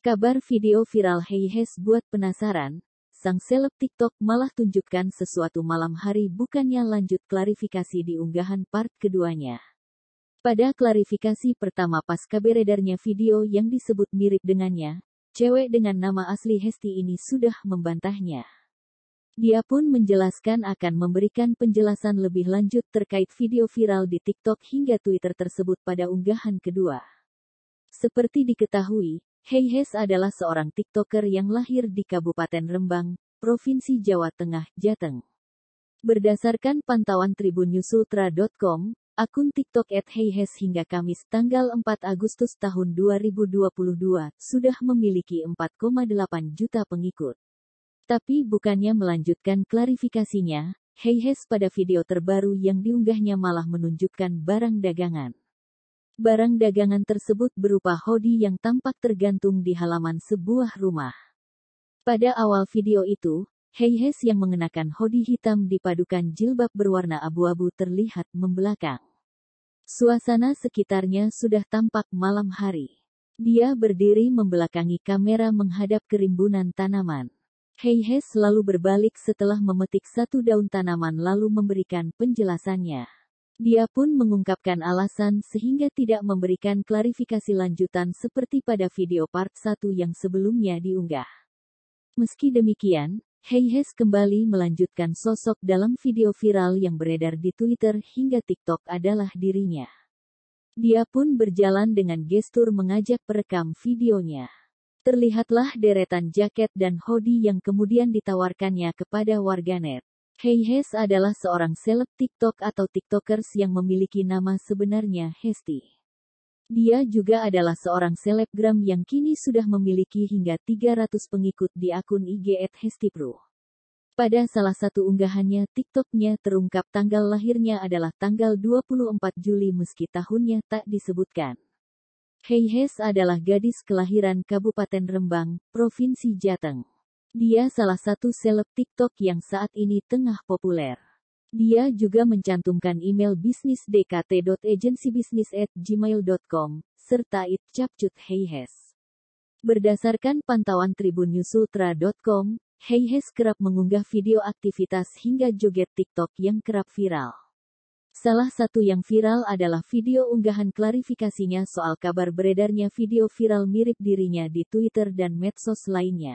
Kabar video viral Hes buat penasaran, sang seleb TikTok malah tunjukkan sesuatu malam hari bukannya lanjut klarifikasi di unggahan part keduanya. Pada klarifikasi pertama pasca beredarnya video yang disebut mirip dengannya, cewek dengan nama asli Hesti ini sudah membantahnya. Dia pun menjelaskan akan memberikan penjelasan lebih lanjut terkait video viral di TikTok hingga Twitter tersebut pada unggahan kedua. Seperti diketahui, Heyhes adalah seorang TikToker yang lahir di Kabupaten Rembang, Provinsi Jawa Tengah, Jateng. Berdasarkan pantauan Tribunnewsultra.com, akun TikTok at Heyhes hingga Kamis tanggal 4 Agustus tahun 2022 sudah memiliki 4,8 juta pengikut. Tapi bukannya melanjutkan klarifikasinya, Heyhes pada video terbaru yang diunggahnya malah menunjukkan barang dagangan. Barang dagangan tersebut berupa hodi yang tampak tergantung di halaman sebuah rumah. Pada awal video itu, Heihes yang mengenakan hodi hitam dipadukan jilbab berwarna abu-abu terlihat membelakang. Suasana sekitarnya sudah tampak malam hari. Dia berdiri membelakangi kamera menghadap kerimbunan tanaman. Heihes selalu berbalik setelah memetik satu daun tanaman lalu memberikan penjelasannya. Dia pun mengungkapkan alasan sehingga tidak memberikan klarifikasi lanjutan seperti pada video part 1 yang sebelumnya diunggah. Meski demikian, Heihes kembali melanjutkan sosok dalam video viral yang beredar di Twitter hingga TikTok adalah dirinya. Dia pun berjalan dengan gestur mengajak perekam videonya. Terlihatlah deretan jaket dan hoodie yang kemudian ditawarkannya kepada warganet. Hey Hes adalah seorang seleb TikTok atau TikTokers yang memiliki nama sebenarnya Hesti. Dia juga adalah seorang selebgram yang kini sudah memiliki hingga 300 pengikut di akun IG @hestipro. Pada salah satu unggahannya TikToknya terungkap tanggal lahirnya adalah tanggal 24 Juli meski tahunnya tak disebutkan. Hei Hes adalah gadis kelahiran Kabupaten Rembang, Provinsi Jateng. Dia salah satu seleb TikTok yang saat ini tengah populer. Dia juga mencantumkan email bisnis dkt.agencybusiness@gmail.com serta itcapcut Heyhes. Berdasarkan pantauan Tribun Newsultra.com, Heyhes kerap mengunggah video aktivitas hingga joget TikTok yang kerap viral. Salah satu yang viral adalah video unggahan klarifikasinya soal kabar beredarnya video viral mirip dirinya di Twitter dan medsos lainnya.